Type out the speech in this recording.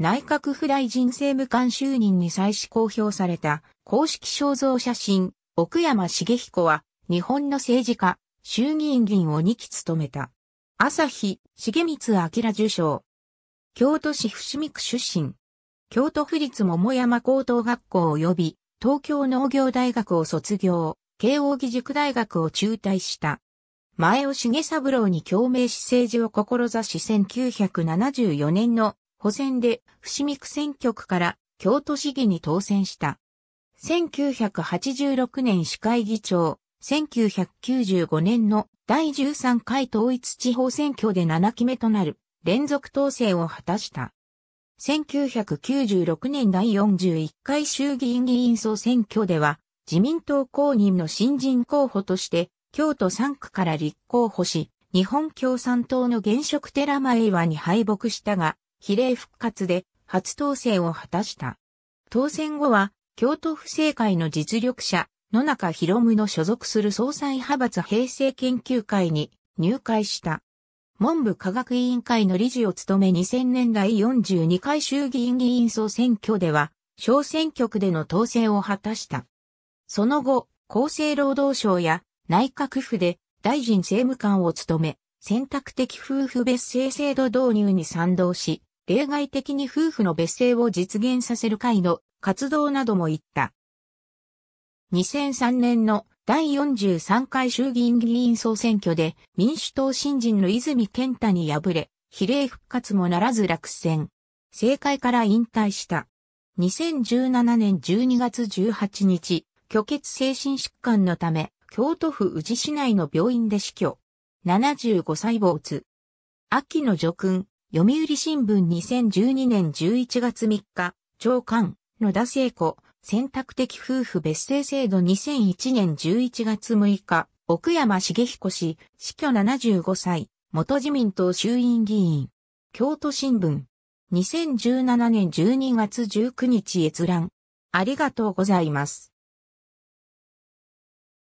内閣府大臣政務官就任に際し公表された公式肖像写真、奥山茂彦は日本の政治家、衆議院議員を2期務めた。朝日、重光明受賞。京都市伏見区出身。京都府立桃山高等学校及び東京農業大学を卒業、慶応義塾大学を中退した。前尾重三郎に共鳴し政治を志し1974年の補選で伏見区選挙区から京都市議に当選した。1986年市会議長、1995年の第13回統一地方選挙で7期目となる連続当選を果たした。1996年第41回衆議院議員総選挙では自民党公認の新人候補として京都3区から立候補し、日本共産党の現職寺前岩に敗北したが、比例復活で初当選を果たした。当選後は、京都府政界の実力者、野中博夢の所属する総裁派閥平成研究会に入会した。文部科学委員会の理事を務め2000年代42回衆議院議員総選挙では、小選挙区での当選を果たした。その後、厚生労働省や内閣府で大臣政務官を務め、選択的夫婦別姓制度導入に賛同し、例外的に夫婦の別姓を実現させる会の活動なども行った。2003年の第43回衆議院議員総選挙で民主党新人の泉健太に敗れ、比例復活もならず落選。政界から引退した。2017年12月18日、虚血精神疾患のため、京都府宇治市内の病院で死去。75歳没。秋の叙勲。読売新聞2012年11月3日、長官、野田聖子、選択的夫婦別姓制度2001年11月6日、奥山茂彦氏、死去75歳、元自民党衆院議員。京都新聞。2017年12月19日閲覧。ありがとうございます。